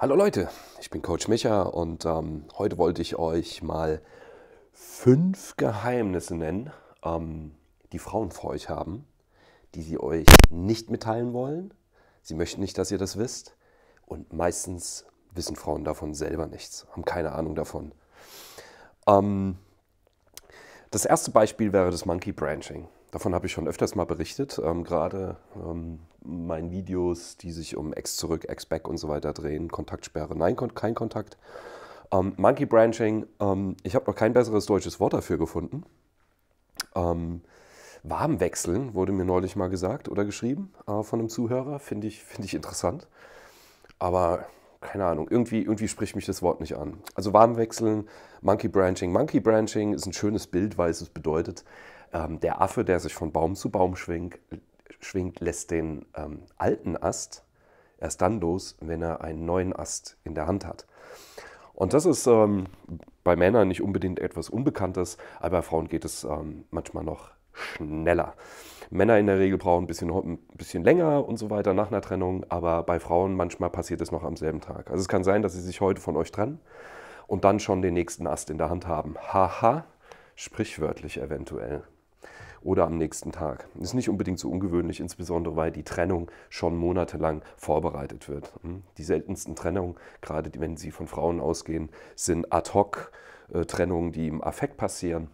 Hallo Leute, ich bin Coach Micha und ähm, heute wollte ich euch mal fünf Geheimnisse nennen, ähm, die Frauen vor euch haben, die sie euch nicht mitteilen wollen. Sie möchten nicht, dass ihr das wisst. Und meistens wissen Frauen davon selber nichts, haben keine Ahnung davon. Ähm, das erste Beispiel wäre das Monkey Branching. Davon habe ich schon öfters mal berichtet. Ähm, gerade ähm, meine Videos, die sich um Ex-Zurück, Ex-Back und so weiter drehen, Kontaktsperre, nein, kon kein Kontakt. Ähm, Monkey Branching, ähm, ich habe noch kein besseres deutsches Wort dafür gefunden. Ähm, warm wechseln wurde mir neulich mal gesagt oder geschrieben äh, von einem Zuhörer, finde ich, find ich interessant. Aber keine Ahnung, irgendwie, irgendwie spricht mich das Wort nicht an. Also Warmwechseln, Monkey Branching. Monkey Branching ist ein schönes Bild, weil es bedeutet, ähm, der Affe, der sich von Baum zu Baum schwingt, schwingt lässt den ähm, alten Ast erst dann los, wenn er einen neuen Ast in der Hand hat. Und das ist ähm, bei Männern nicht unbedingt etwas Unbekanntes, aber bei Frauen geht es ähm, manchmal noch schneller. Männer in der Regel brauchen ein bisschen, ein bisschen länger und so weiter nach einer Trennung, aber bei Frauen manchmal passiert es noch am selben Tag. Also es kann sein, dass sie sich heute von euch trennen und dann schon den nächsten Ast in der Hand haben. Haha, sprichwörtlich eventuell oder am nächsten Tag. Ist nicht unbedingt so ungewöhnlich, insbesondere weil die Trennung schon monatelang vorbereitet wird. Hm? Die seltensten Trennungen, gerade wenn sie von Frauen ausgehen, sind ad hoc äh, Trennungen, die im Affekt passieren,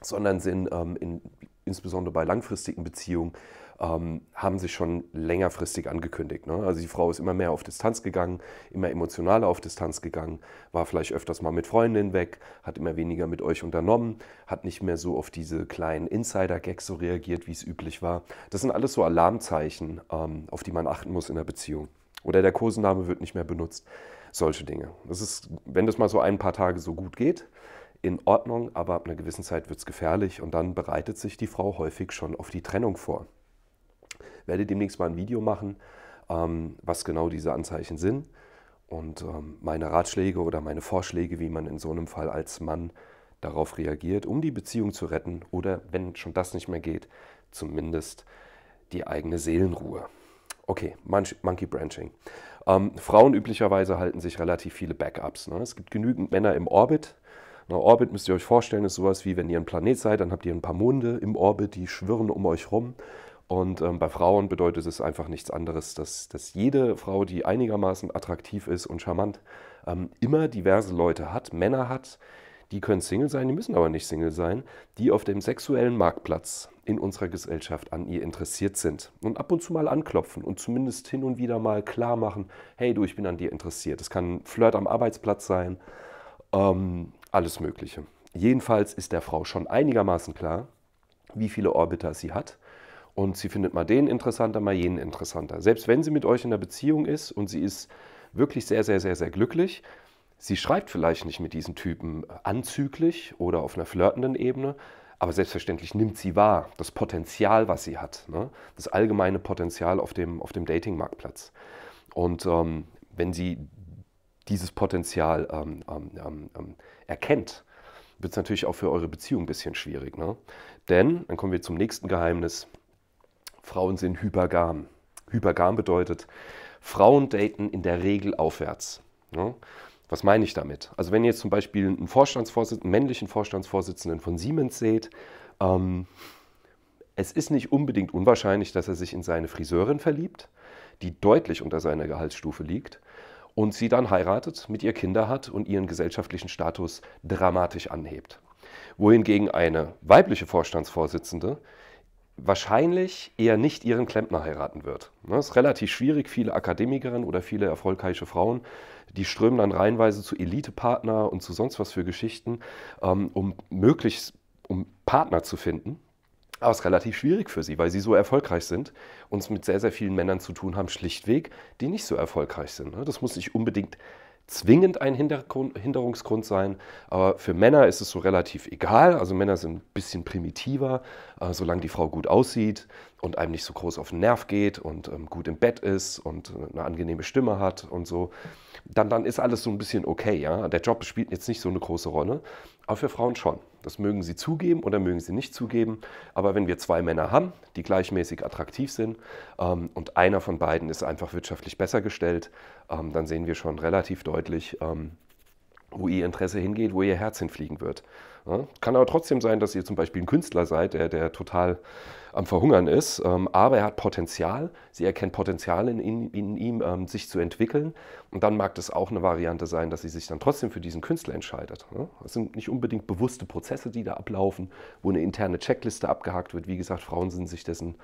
sondern sind ähm, in, insbesondere bei langfristigen Beziehungen ähm, haben sich schon längerfristig angekündigt. Ne? Also die Frau ist immer mehr auf Distanz gegangen, immer emotionaler auf Distanz gegangen, war vielleicht öfters mal mit Freundinnen weg, hat immer weniger mit euch unternommen, hat nicht mehr so auf diese kleinen Insider-Gags so reagiert, wie es üblich war. Das sind alles so Alarmzeichen, ähm, auf die man achten muss in der Beziehung. Oder der Kosename wird nicht mehr benutzt. Solche Dinge. Das ist, wenn das mal so ein paar Tage so gut geht, in Ordnung, aber ab einer gewissen Zeit wird es gefährlich und dann bereitet sich die Frau häufig schon auf die Trennung vor werde demnächst mal ein Video machen, ähm, was genau diese Anzeichen sind und ähm, meine Ratschläge oder meine Vorschläge, wie man in so einem Fall als Mann darauf reagiert, um die Beziehung zu retten oder, wenn schon das nicht mehr geht, zumindest die eigene Seelenruhe. Okay, Mon Monkey Branching. Ähm, Frauen üblicherweise halten sich relativ viele Backups. Ne? Es gibt genügend Männer im Orbit. Na, Orbit müsst ihr euch vorstellen, ist sowas wie, wenn ihr ein Planet seid, dann habt ihr ein paar Monde im Orbit, die schwirren um euch rum und ähm, bei Frauen bedeutet es einfach nichts anderes, dass, dass jede Frau, die einigermaßen attraktiv ist und charmant, ähm, immer diverse Leute hat, Männer hat, die können Single sein, die müssen aber nicht Single sein, die auf dem sexuellen Marktplatz in unserer Gesellschaft an ihr interessiert sind und ab und zu mal anklopfen und zumindest hin und wieder mal klar machen, hey du, ich bin an dir interessiert. Es kann Flirt am Arbeitsplatz sein, ähm, alles Mögliche. Jedenfalls ist der Frau schon einigermaßen klar, wie viele Orbiter sie hat und sie findet mal den interessanter, mal jenen interessanter. Selbst wenn sie mit euch in der Beziehung ist und sie ist wirklich sehr, sehr, sehr, sehr glücklich, sie schreibt vielleicht nicht mit diesen Typen anzüglich oder auf einer flirtenden Ebene, aber selbstverständlich nimmt sie wahr, das Potenzial, was sie hat, ne? das allgemeine Potenzial auf dem, auf dem Dating-Marktplatz. Und ähm, wenn sie dieses Potenzial ähm, ähm, ähm, ähm erkennt, wird es natürlich auch für eure Beziehung ein bisschen schwierig. Ne? Denn, dann kommen wir zum nächsten Geheimnis, Frauen sind hypergam. Hypergam bedeutet, Frauen daten in der Regel aufwärts. Ja? Ne? Was meine ich damit? Also wenn ihr jetzt zum Beispiel einen, Vorstandsvorsitzenden, einen männlichen Vorstandsvorsitzenden von Siemens seht, ähm, es ist nicht unbedingt unwahrscheinlich, dass er sich in seine Friseurin verliebt, die deutlich unter seiner Gehaltsstufe liegt, und sie dann heiratet, mit ihr Kinder hat und ihren gesellschaftlichen Status dramatisch anhebt. Wohingegen eine weibliche Vorstandsvorsitzende wahrscheinlich eher nicht ihren Klempner heiraten wird. Das ne, ist relativ schwierig. Viele Akademikerinnen oder viele erfolgreiche Frauen, die strömen dann reihenweise zu Elitepartner und zu sonst was für Geschichten, ähm, um möglichst um Partner zu finden. Aber es ist relativ schwierig für sie, weil sie so erfolgreich sind und es mit sehr, sehr vielen Männern zu tun haben, schlichtweg, die nicht so erfolgreich sind. Ne? Das muss nicht unbedingt zwingend ein Hinderungsgrund sein, aber für Männer ist es so relativ egal. Also Männer sind ein bisschen primitiver, äh, solange die Frau gut aussieht und einem nicht so groß auf den Nerv geht und ähm, gut im Bett ist und äh, eine angenehme Stimme hat und so, dann, dann ist alles so ein bisschen okay. Ja? Der Job spielt jetzt nicht so eine große Rolle, aber für Frauen schon. Das mögen sie zugeben oder mögen sie nicht zugeben. Aber wenn wir zwei Männer haben, die gleichmäßig attraktiv sind ähm, und einer von beiden ist einfach wirtschaftlich besser gestellt, ähm, dann sehen wir schon relativ deutlich, ähm, wo ihr Interesse hingeht, wo ihr Herz hinfliegen wird. Ja? Kann aber trotzdem sein, dass ihr zum Beispiel ein Künstler seid, der, der total am Verhungern ist, ähm, aber er hat Potenzial. Sie erkennt Potenzial in, in, in ihm, ähm, sich zu entwickeln. Und dann mag das auch eine Variante sein, dass sie sich dann trotzdem für diesen Künstler entscheidet. Ne? Es sind nicht unbedingt bewusste Prozesse, die da ablaufen, wo eine interne Checkliste abgehakt wird. Wie gesagt, Frauen sind sich dessen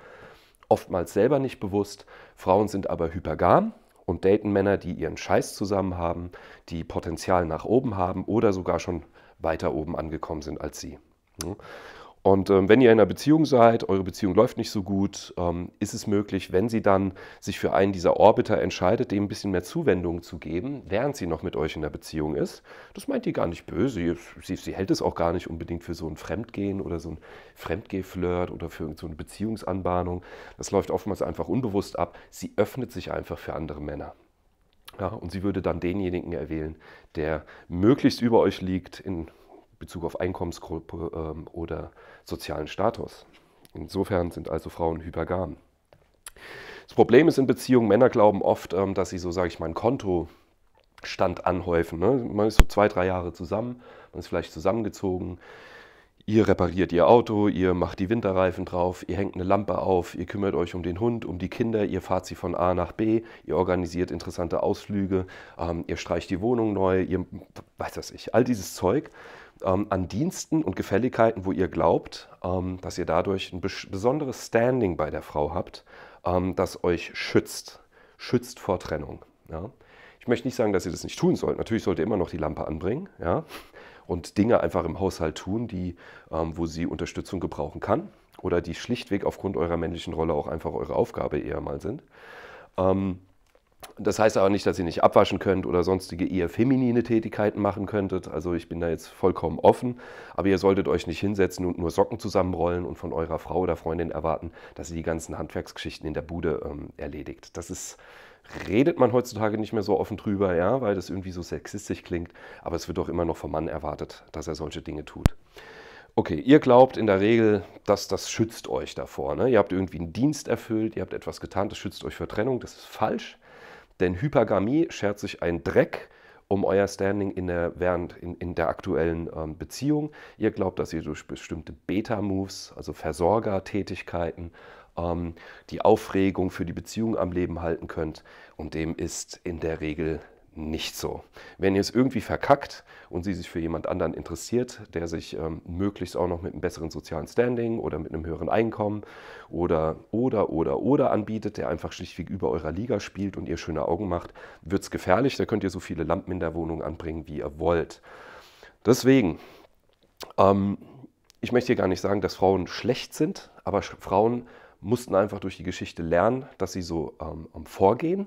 oftmals selber nicht bewusst. Frauen sind aber hypergam und daten Männer, die ihren Scheiß zusammen haben, die Potenzial nach oben haben oder sogar schon weiter oben angekommen sind als sie. Ne? Und ähm, wenn ihr in einer Beziehung seid, eure Beziehung läuft nicht so gut, ähm, ist es möglich, wenn sie dann sich für einen dieser Orbiter entscheidet, dem ein bisschen mehr Zuwendung zu geben, während sie noch mit euch in der Beziehung ist. Das meint die gar nicht böse. Sie, sie hält es auch gar nicht unbedingt für so ein Fremdgehen oder so ein Fremdgeflirt oder für so eine Beziehungsanbahnung. Das läuft oftmals einfach unbewusst ab. Sie öffnet sich einfach für andere Männer. Ja, und sie würde dann denjenigen erwählen, der möglichst über euch liegt, in Bezug auf Einkommensgruppe ähm, oder sozialen Status. Insofern sind also Frauen hypergam. Das Problem ist in Beziehungen, Männer glauben oft, ähm, dass sie so, sage ich mal, einen Kontostand anhäufen. Ne? Man ist so zwei, drei Jahre zusammen, man ist vielleicht zusammengezogen, ihr repariert ihr Auto, ihr macht die Winterreifen drauf, ihr hängt eine Lampe auf, ihr kümmert euch um den Hund, um die Kinder, ihr fahrt sie von A nach B, ihr organisiert interessante Ausflüge, ähm, ihr streicht die Wohnung neu, ihr weiß das ich, all dieses Zeug ähm, an Diensten und Gefälligkeiten, wo ihr glaubt, ähm, dass ihr dadurch ein bes besonderes Standing bei der Frau habt, ähm, das euch schützt, schützt vor Trennung. Ja? Ich möchte nicht sagen, dass ihr das nicht tun sollt. Natürlich sollt ihr immer noch die Lampe anbringen ja? und Dinge einfach im Haushalt tun, die, ähm, wo sie Unterstützung gebrauchen kann oder die schlichtweg aufgrund eurer männlichen Rolle auch einfach eure Aufgabe eher mal sind. Ähm, das heißt aber nicht, dass ihr nicht abwaschen könnt oder sonstige eher feminine Tätigkeiten machen könntet. Also ich bin da jetzt vollkommen offen. Aber ihr solltet euch nicht hinsetzen und nur Socken zusammenrollen und von eurer Frau oder Freundin erwarten, dass sie die ganzen Handwerksgeschichten in der Bude ähm, erledigt. Das ist, redet man heutzutage nicht mehr so offen drüber, ja, weil das irgendwie so sexistisch klingt. Aber es wird doch immer noch vom Mann erwartet, dass er solche Dinge tut. Okay, ihr glaubt in der Regel, dass das schützt euch davor. Ne? Ihr habt irgendwie einen Dienst erfüllt, ihr habt etwas getan, das schützt euch vor Trennung. Das ist falsch. Denn Hypergamie schert sich ein Dreck um euer Standing in der, während in, in der aktuellen ähm, Beziehung. Ihr glaubt, dass ihr durch bestimmte Beta-Moves, also Versorgertätigkeiten, ähm, die Aufregung für die Beziehung am Leben halten könnt. Und dem ist in der Regel nicht so. Wenn ihr es irgendwie verkackt und sie sich für jemand anderen interessiert, der sich ähm, möglichst auch noch mit einem besseren sozialen Standing oder mit einem höheren Einkommen oder oder oder oder anbietet, der einfach schlichtweg über eurer Liga spielt und ihr schöne Augen macht, wird es gefährlich. Da könnt ihr so viele Lampen in der Wohnung anbringen, wie ihr wollt. Deswegen, ähm, ich möchte hier gar nicht sagen, dass Frauen schlecht sind, aber Frauen mussten einfach durch die Geschichte lernen, dass sie so ähm, vorgehen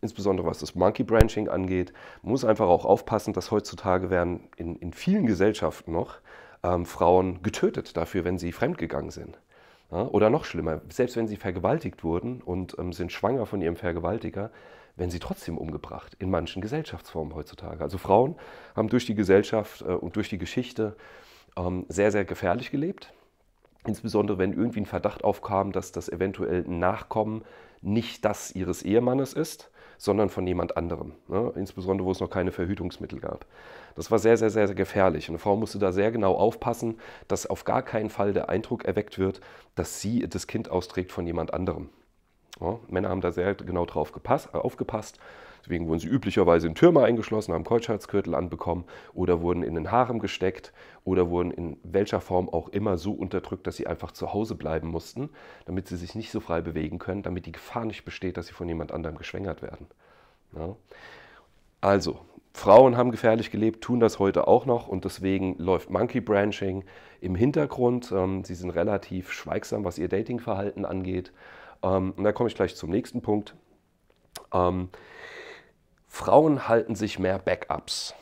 insbesondere was das Monkey Branching angeht, muss einfach auch aufpassen, dass heutzutage werden in, in vielen Gesellschaften noch ähm, Frauen getötet dafür, wenn sie fremdgegangen sind. Ja, oder noch schlimmer, selbst wenn sie vergewaltigt wurden und ähm, sind schwanger von ihrem Vergewaltiger, werden sie trotzdem umgebracht, in manchen Gesellschaftsformen heutzutage. Also Frauen haben durch die Gesellschaft äh, und durch die Geschichte ähm, sehr, sehr gefährlich gelebt. Insbesondere wenn irgendwie ein Verdacht aufkam, dass das eventuell ein Nachkommen nicht das ihres Ehemannes ist, sondern von jemand anderem. Ne? Insbesondere, wo es noch keine Verhütungsmittel gab. Das war sehr, sehr, sehr, sehr gefährlich. Eine Frau musste da sehr genau aufpassen, dass auf gar keinen Fall der Eindruck erweckt wird, dass sie das Kind austrägt von jemand anderem. Ja? Männer haben da sehr genau drauf gepasst, äh, aufgepasst Deswegen wurden sie üblicherweise in Türme eingeschlossen, haben Kreuzschatzgürtel anbekommen oder wurden in den Harem gesteckt oder wurden in welcher Form auch immer so unterdrückt, dass sie einfach zu Hause bleiben mussten, damit sie sich nicht so frei bewegen können, damit die Gefahr nicht besteht, dass sie von jemand anderem geschwängert werden. Ja. Also, Frauen haben gefährlich gelebt, tun das heute auch noch und deswegen läuft Monkey Branching im Hintergrund. Ähm, sie sind relativ schweigsam, was ihr Datingverhalten angeht. Ähm, und da komme ich gleich zum nächsten Punkt. Ähm, Frauen halten sich mehr Backups.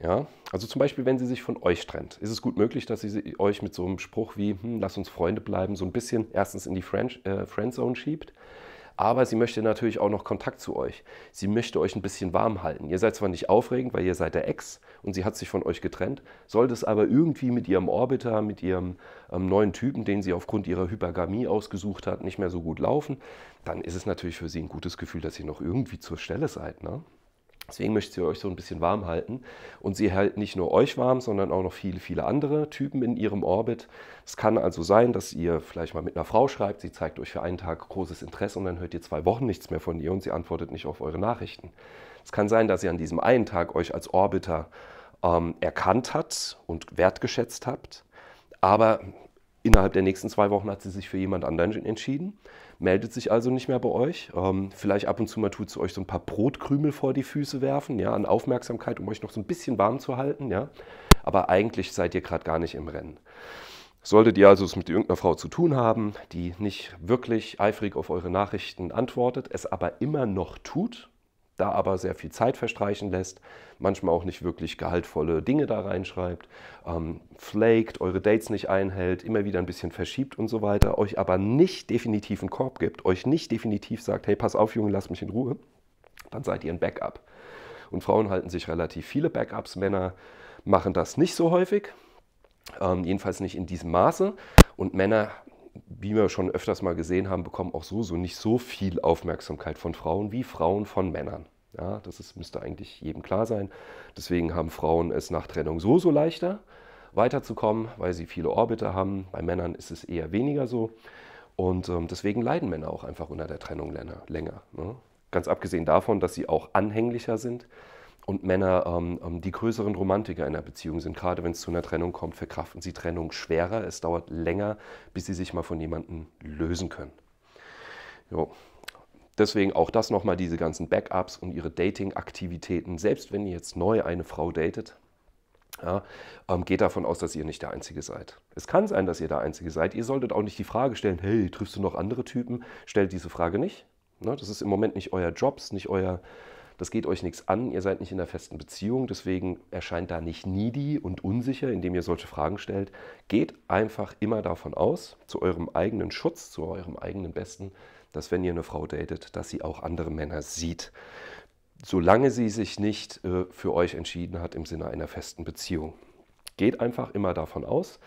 Ja? Also zum Beispiel, wenn sie sich von euch trennt, ist es gut möglich, dass sie euch mit so einem Spruch wie, hm, lass uns Freunde bleiben, so ein bisschen erstens in die Friend, äh, Friendzone schiebt. Aber sie möchte natürlich auch noch Kontakt zu euch. Sie möchte euch ein bisschen warm halten. Ihr seid zwar nicht aufregend, weil ihr seid der Ex und sie hat sich von euch getrennt, sollte es aber irgendwie mit ihrem Orbiter, mit ihrem ähm, neuen Typen, den sie aufgrund ihrer Hypergamie ausgesucht hat, nicht mehr so gut laufen, dann ist es natürlich für sie ein gutes Gefühl, dass ihr noch irgendwie zur Stelle seid. Ne? Deswegen möchte sie euch so ein bisschen warm halten. Und sie hält nicht nur euch warm, sondern auch noch viele, viele andere Typen in ihrem Orbit. Es kann also sein, dass ihr vielleicht mal mit einer Frau schreibt, sie zeigt euch für einen Tag großes Interesse und dann hört ihr zwei Wochen nichts mehr von ihr und sie antwortet nicht auf eure Nachrichten. Es kann sein, dass ihr an diesem einen Tag euch als Orbiter ähm, erkannt hat und wertgeschätzt habt, aber Innerhalb der nächsten zwei Wochen hat sie sich für jemand anderen entschieden, meldet sich also nicht mehr bei euch. Ähm, vielleicht ab und zu mal tut sie euch so ein paar Brotkrümel vor die Füße werfen, ja, an Aufmerksamkeit, um euch noch so ein bisschen warm zu halten, ja. Aber eigentlich seid ihr gerade gar nicht im Rennen. Solltet ihr also es mit irgendeiner Frau zu tun haben, die nicht wirklich eifrig auf eure Nachrichten antwortet, es aber immer noch tut, da aber sehr viel Zeit verstreichen lässt, manchmal auch nicht wirklich gehaltvolle Dinge da reinschreibt, ähm, flaked, eure Dates nicht einhält, immer wieder ein bisschen verschiebt und so weiter, euch aber nicht definitiv einen Korb gibt, euch nicht definitiv sagt, hey, pass auf, Junge, lass mich in Ruhe, dann seid ihr ein Backup. Und Frauen halten sich relativ viele Backups, Männer machen das nicht so häufig, ähm, jedenfalls nicht in diesem Maße. Und Männer wie wir schon öfters mal gesehen haben, bekommen auch so, so nicht so viel Aufmerksamkeit von Frauen wie Frauen von Männern. Ja, das ist, müsste eigentlich jedem klar sein. Deswegen haben Frauen es nach Trennung so, so leichter weiterzukommen, weil sie viele Orbiter haben. Bei Männern ist es eher weniger so. Und ähm, deswegen leiden Männer auch einfach unter der Trennung länger. länger ne? Ganz abgesehen davon, dass sie auch anhänglicher sind und Männer ähm, ähm, die größeren Romantiker einer Beziehung sind. Gerade wenn es zu einer Trennung kommt, verkraften sie Trennung schwerer. Es dauert länger, bis sie sich mal von jemandem lösen können. Jo. Deswegen auch das nochmal, diese ganzen Backups und ihre Dating-Aktivitäten. Selbst wenn ihr jetzt neu eine Frau datet, ja, ähm, geht davon aus, dass ihr nicht der Einzige seid. Es kann sein, dass ihr der Einzige seid. Ihr solltet auch nicht die Frage stellen, hey, triffst du noch andere Typen? Stellt diese Frage nicht. Ne? Das ist im Moment nicht euer Job, nicht euer, das geht euch nichts an, ihr seid nicht in einer festen Beziehung, deswegen erscheint da nicht needy und unsicher, indem ihr solche Fragen stellt. Geht einfach immer davon aus, zu eurem eigenen Schutz, zu eurem eigenen Besten, dass wenn ihr eine Frau datet, dass sie auch andere Männer sieht. Solange sie sich nicht äh, für euch entschieden hat im Sinne einer festen Beziehung. Geht einfach immer davon aus,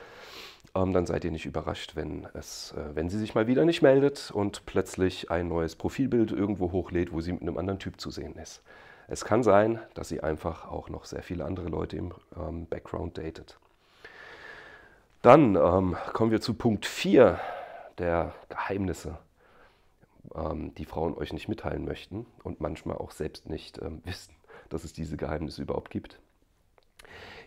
ähm, dann seid ihr nicht überrascht, wenn, es, äh, wenn sie sich mal wieder nicht meldet und plötzlich ein neues Profilbild irgendwo hochlädt, wo sie mit einem anderen Typ zu sehen ist. Es kann sein, dass sie einfach auch noch sehr viele andere Leute im ähm, Background datet. Dann ähm, kommen wir zu Punkt 4 der Geheimnisse, ähm, die Frauen euch nicht mitteilen möchten und manchmal auch selbst nicht ähm, wissen, dass es diese Geheimnisse überhaupt gibt.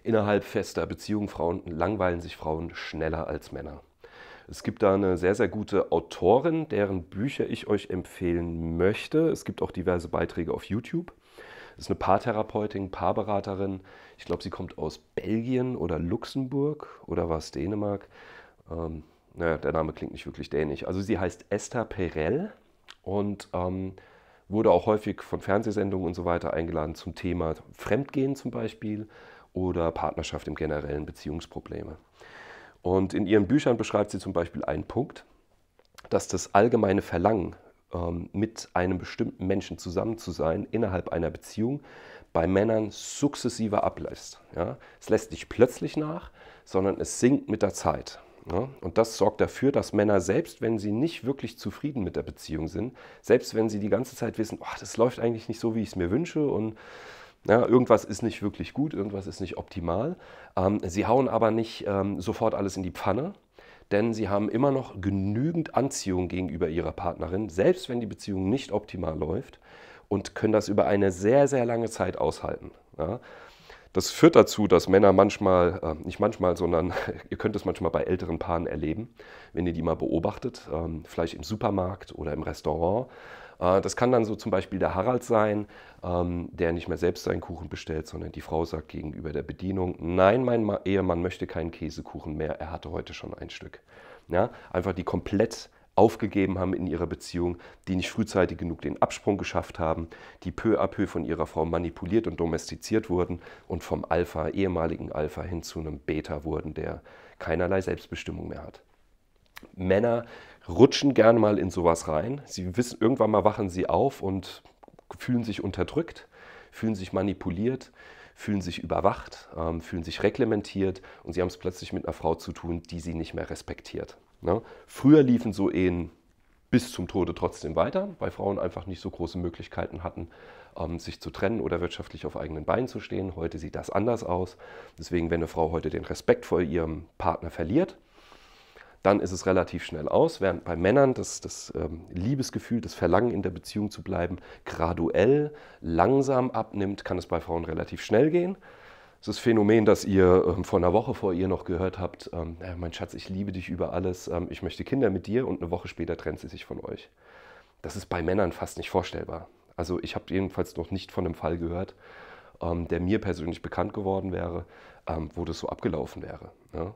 Innerhalb fester Beziehungen Frauen, langweilen sich Frauen schneller als Männer. Es gibt da eine sehr, sehr gute Autorin, deren Bücher ich euch empfehlen möchte. Es gibt auch diverse Beiträge auf YouTube. Das ist eine Paartherapeutin, Paarberaterin. Ich glaube, sie kommt aus Belgien oder Luxemburg oder war es Dänemark. Ähm, naja, der Name klingt nicht wirklich dänisch. Also sie heißt Esther Perel und ähm, wurde auch häufig von Fernsehsendungen und so weiter eingeladen zum Thema Fremdgehen zum Beispiel oder Partnerschaft im generellen Beziehungsprobleme. Und in ihren Büchern beschreibt sie zum Beispiel einen Punkt, dass das allgemeine Verlangen, ähm, mit einem bestimmten Menschen zusammen zu sein, innerhalb einer Beziehung, bei Männern sukzessive ablässt. Ja? Es lässt nicht plötzlich nach, sondern es sinkt mit der Zeit. Ja? Und das sorgt dafür, dass Männer, selbst wenn sie nicht wirklich zufrieden mit der Beziehung sind, selbst wenn sie die ganze Zeit wissen, oh, das läuft eigentlich nicht so, wie ich es mir wünsche und ja, irgendwas ist nicht wirklich gut, irgendwas ist nicht optimal. Ähm, sie hauen aber nicht ähm, sofort alles in die Pfanne, denn sie haben immer noch genügend Anziehung gegenüber ihrer Partnerin, selbst wenn die Beziehung nicht optimal läuft und können das über eine sehr, sehr lange Zeit aushalten. Ja. Das führt dazu, dass Männer manchmal, äh, nicht manchmal, sondern ihr könnt es manchmal bei älteren Paaren erleben, wenn ihr die mal beobachtet, ähm, vielleicht im Supermarkt oder im Restaurant, äh, das kann dann so zum Beispiel der Harald sein, ähm, der nicht mehr selbst seinen Kuchen bestellt, sondern die Frau sagt gegenüber der Bedienung, nein, mein Ehemann möchte keinen Käsekuchen mehr, er hatte heute schon ein Stück. Ja, einfach die komplett aufgegeben haben in ihrer Beziehung, die nicht frühzeitig genug den Absprung geschafft haben, die peu à peu von ihrer Frau manipuliert und domestiziert wurden und vom Alpha, ehemaligen Alpha, hin zu einem Beta wurden, der keinerlei Selbstbestimmung mehr hat. Männer, rutschen gerne mal in sowas rein. Sie wissen, irgendwann mal wachen sie auf und fühlen sich unterdrückt, fühlen sich manipuliert, fühlen sich überwacht, ähm, fühlen sich reglementiert und sie haben es plötzlich mit einer Frau zu tun, die sie nicht mehr respektiert. Ne? Früher liefen so Ehen bis zum Tode trotzdem weiter, weil Frauen einfach nicht so große Möglichkeiten hatten, ähm, sich zu trennen oder wirtschaftlich auf eigenen Beinen zu stehen. Heute sieht das anders aus. Deswegen, wenn eine Frau heute den Respekt vor ihrem Partner verliert, dann ist es relativ schnell aus, während bei Männern das, das ähm, Liebesgefühl, das Verlangen in der Beziehung zu bleiben, graduell, langsam abnimmt, kann es bei Frauen relativ schnell gehen. Es ist das Phänomen, das ihr ähm, vor einer Woche vor ihr noch gehört habt, ähm, mein Schatz, ich liebe dich über alles, ähm, ich möchte Kinder mit dir und eine Woche später trennt sie sich von euch. Das ist bei Männern fast nicht vorstellbar. Also ich habe jedenfalls noch nicht von einem Fall gehört, ähm, der mir persönlich bekannt geworden wäre, ähm, wo das so abgelaufen wäre. Ja? Ne?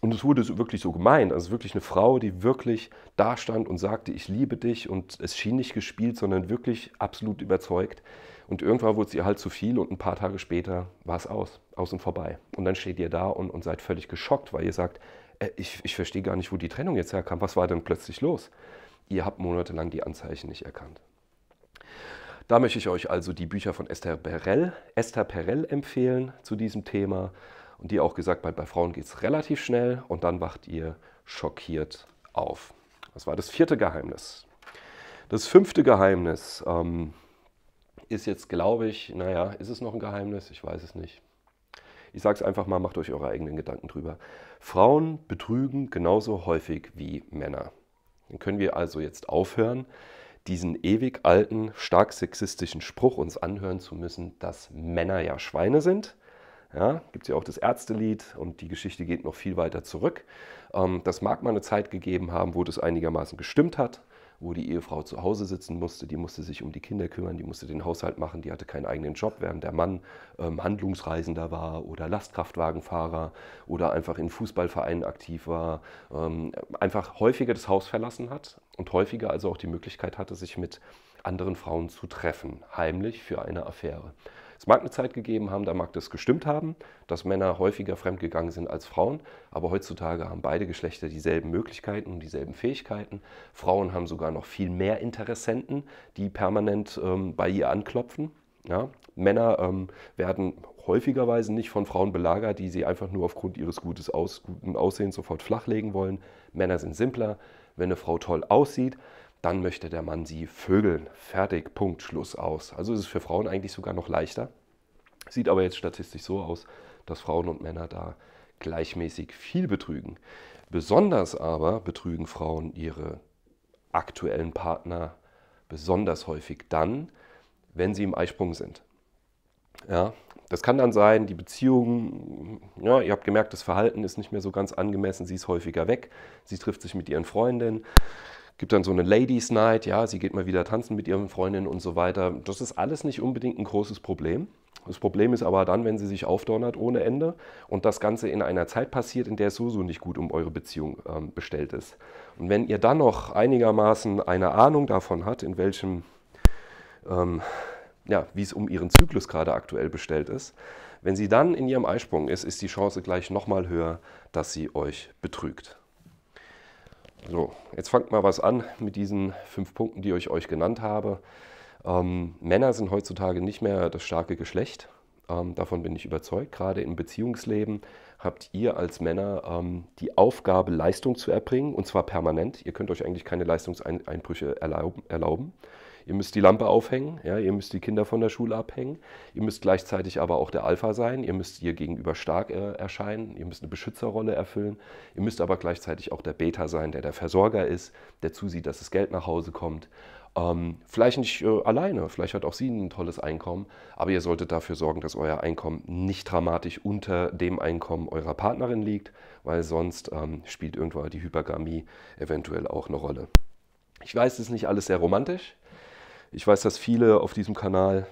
und es wurde wirklich so gemeint. Also wirklich eine Frau, die wirklich da stand und sagte, ich liebe dich. Und es schien nicht gespielt, sondern wirklich absolut überzeugt. Und irgendwann wurde es ihr halt zu viel und ein paar Tage später war es aus, aus und vorbei. Und dann steht ihr da und, und seid völlig geschockt, weil ihr sagt, äh, ich, ich verstehe gar nicht, wo die Trennung jetzt herkam. Was war denn plötzlich los? Ihr habt monatelang die Anzeichen nicht erkannt. Da möchte ich euch also die Bücher von Esther Perel, Esther Perel empfehlen zu diesem Thema und die auch gesagt hat, bei Frauen geht es relativ schnell und dann wacht ihr schockiert auf. Das war das vierte Geheimnis. Das fünfte Geheimnis ähm, ist jetzt, glaube ich, naja, ist es noch ein Geheimnis? Ich weiß es nicht. Ich sage es einfach mal, macht euch eure eigenen Gedanken drüber. Frauen betrügen genauso häufig wie Männer. Dann können wir also jetzt aufhören, diesen ewig alten, stark sexistischen Spruch uns anhören zu müssen, dass Männer ja Schweine sind ja, Gibt es ja auch das Ärztelied und die Geschichte geht noch viel weiter zurück. Ähm, das mag mal eine Zeit gegeben haben, wo das einigermaßen gestimmt hat, wo die Ehefrau zu Hause sitzen musste, die musste sich um die Kinder kümmern, die musste den Haushalt machen, die hatte keinen eigenen Job, während der Mann ähm, Handlungsreisender war oder Lastkraftwagenfahrer oder einfach in Fußballvereinen aktiv war, ähm, einfach häufiger das Haus verlassen hat und häufiger also auch die Möglichkeit hatte, sich mit anderen Frauen zu treffen, heimlich für eine Affäre. Es mag eine Zeit gegeben haben, da mag das gestimmt haben, dass Männer häufiger fremdgegangen sind als Frauen, aber heutzutage haben beide Geschlechter dieselben Möglichkeiten und dieselben Fähigkeiten. Frauen haben sogar noch viel mehr Interessenten, die permanent ähm, bei ihr anklopfen. Ja? Männer ähm, werden häufigerweise nicht von Frauen belagert, die sie einfach nur aufgrund ihres gutes Aus, guten Aussehens sofort flachlegen wollen. Männer sind simpler. Wenn eine Frau toll aussieht, dann möchte der Mann sie vögeln. Fertig, Punkt, Schluss aus. Also ist es für Frauen eigentlich sogar noch leichter. Sieht aber jetzt statistisch so aus, dass Frauen und Männer da gleichmäßig viel betrügen. Besonders aber betrügen Frauen ihre aktuellen Partner besonders häufig dann, wenn sie im Eisprung sind. Ja, das kann dann sein, die Beziehung, ja, ihr habt gemerkt, das Verhalten ist nicht mehr so ganz angemessen, sie ist häufiger weg, sie trifft sich mit ihren Freundinnen, gibt dann so eine Ladies Night, ja, sie geht mal wieder tanzen mit ihren Freundinnen und so weiter. Das ist alles nicht unbedingt ein großes Problem, das Problem ist aber dann, wenn sie sich aufdonnert ohne Ende und das Ganze in einer Zeit passiert, in der es so so nicht gut um eure Beziehung ähm, bestellt ist. Und wenn ihr dann noch einigermaßen eine Ahnung davon habt, in welchem, ähm, ja, wie es um ihren Zyklus gerade aktuell bestellt ist, wenn sie dann in ihrem Eisprung ist, ist die Chance gleich nochmal höher, dass sie euch betrügt. So, jetzt fangt mal was an mit diesen fünf Punkten, die ich euch genannt habe. Ähm, Männer sind heutzutage nicht mehr das starke Geschlecht. Ähm, davon bin ich überzeugt. Gerade im Beziehungsleben habt ihr als Männer ähm, die Aufgabe, Leistung zu erbringen, und zwar permanent. Ihr könnt euch eigentlich keine Leistungseinbrüche erlauben. erlauben. Ihr müsst die Lampe aufhängen, ja, ihr müsst die Kinder von der Schule abhängen, ihr müsst gleichzeitig aber auch der Alpha sein, ihr müsst ihr gegenüber stark äh, erscheinen, ihr müsst eine Beschützerrolle erfüllen, ihr müsst aber gleichzeitig auch der Beta sein, der der Versorger ist, der zusieht, dass das Geld nach Hause kommt. Ähm, vielleicht nicht äh, alleine, vielleicht hat auch sie ein tolles Einkommen, aber ihr solltet dafür sorgen, dass euer Einkommen nicht dramatisch unter dem Einkommen eurer Partnerin liegt, weil sonst ähm, spielt irgendwann die Hypergamie eventuell auch eine Rolle. Ich weiß, es ist nicht alles sehr romantisch. Ich weiß, dass viele auf diesem Kanal,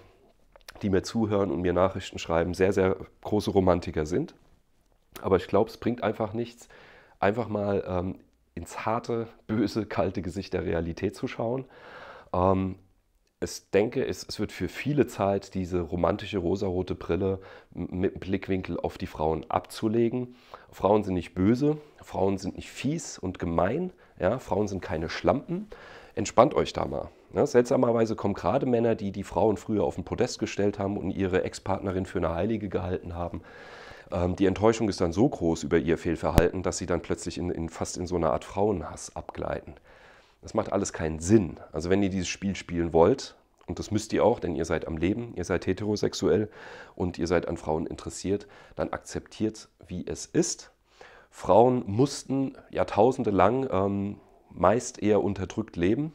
die mir zuhören und mir Nachrichten schreiben, sehr, sehr große Romantiker sind. Aber ich glaube, es bringt einfach nichts, einfach mal ähm, ins harte, böse, kalte Gesicht der Realität zu schauen ähm, ich denke, es, es, wird für viele Zeit diese romantische rosarote Brille mit Blickwinkel auf die Frauen abzulegen. Frauen sind nicht böse, Frauen sind nicht fies und gemein, ja, Frauen sind keine Schlampen. Entspannt euch da mal. Ja, ne? seltsamerweise kommen gerade Männer, die die Frauen früher auf den Podest gestellt haben und ihre Ex-Partnerin für eine Heilige gehalten haben. Ähm, die Enttäuschung ist dann so groß über ihr Fehlverhalten, dass sie dann plötzlich in, in, fast in so eine Art Frauenhass abgleiten. Das macht alles keinen Sinn. Also wenn ihr dieses Spiel spielen wollt, und das müsst ihr auch, denn ihr seid am Leben, ihr seid heterosexuell und ihr seid an Frauen interessiert, dann akzeptiert, wie es ist. Frauen mussten jahrtausende lang ähm, meist eher unterdrückt leben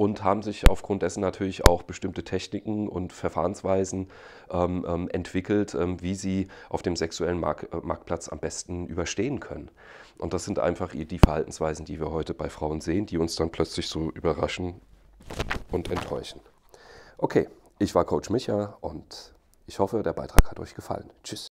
und haben sich aufgrund dessen natürlich auch bestimmte Techniken und Verfahrensweisen ähm, ähm entwickelt, ähm, wie sie auf dem sexuellen Mark äh, Marktplatz am besten überstehen können. Und das sind einfach die Verhaltensweisen, die wir heute bei Frauen sehen, die uns dann plötzlich so überraschen und enttäuschen. Okay, ich war Coach Micha und ich hoffe, der Beitrag hat euch gefallen. Tschüss.